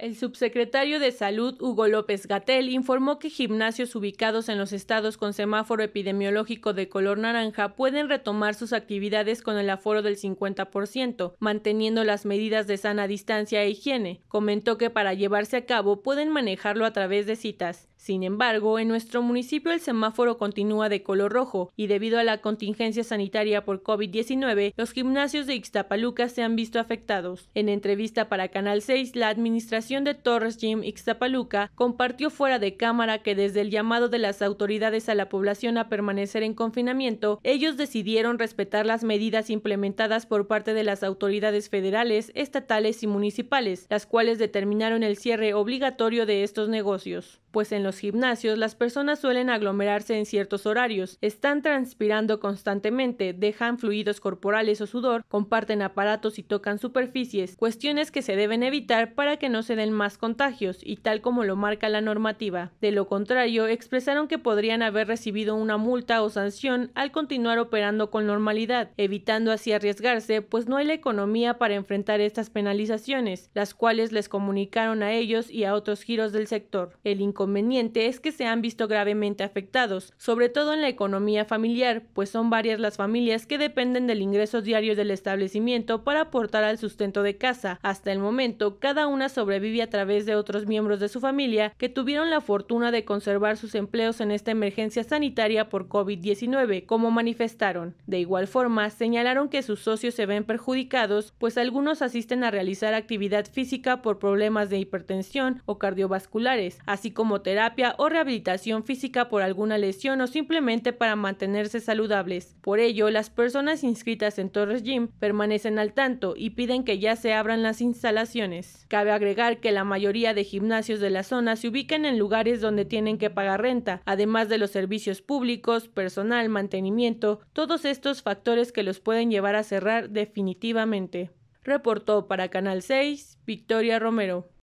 El subsecretario de Salud, Hugo López Gatel, informó que gimnasios ubicados en los estados con semáforo epidemiológico de color naranja pueden retomar sus actividades con el aforo del 50%, manteniendo las medidas de sana distancia e higiene. Comentó que para llevarse a cabo pueden manejarlo a través de citas. Sin embargo, en nuestro municipio el semáforo continúa de color rojo y debido a la contingencia sanitaria por COVID-19, los gimnasios de Ixtapaluca se han visto afectados. En entrevista para Canal 6, la administración de Torres Gym Ixtapaluca compartió fuera de cámara que desde el llamado de las autoridades a la población a permanecer en confinamiento, ellos decidieron respetar las medidas implementadas por parte de las autoridades federales, estatales y municipales, las cuales determinaron el cierre obligatorio de estos negocios, pues en gimnasios las personas suelen aglomerarse en ciertos horarios, están transpirando constantemente, dejan fluidos corporales o sudor, comparten aparatos y tocan superficies, cuestiones que se deben evitar para que no se den más contagios y tal como lo marca la normativa. De lo contrario, expresaron que podrían haber recibido una multa o sanción al continuar operando con normalidad, evitando así arriesgarse, pues no hay la economía para enfrentar estas penalizaciones, las cuales les comunicaron a ellos y a otros giros del sector. El inconveniente es que se han visto gravemente afectados, sobre todo en la economía familiar, pues son varias las familias que dependen del ingreso diario del establecimiento para aportar al sustento de casa. Hasta el momento, cada una sobrevive a través de otros miembros de su familia que tuvieron la fortuna de conservar sus empleos en esta emergencia sanitaria por COVID-19, como manifestaron. De igual forma, señalaron que sus socios se ven perjudicados, pues algunos asisten a realizar actividad física por problemas de hipertensión o cardiovasculares, así como terapia o rehabilitación física por alguna lesión o simplemente para mantenerse saludables. Por ello, las personas inscritas en Torres Gym permanecen al tanto y piden que ya se abran las instalaciones. Cabe agregar que la mayoría de gimnasios de la zona se ubican en lugares donde tienen que pagar renta, además de los servicios públicos, personal, mantenimiento, todos estos factores que los pueden llevar a cerrar definitivamente. Reportó para Canal 6 Victoria Romero.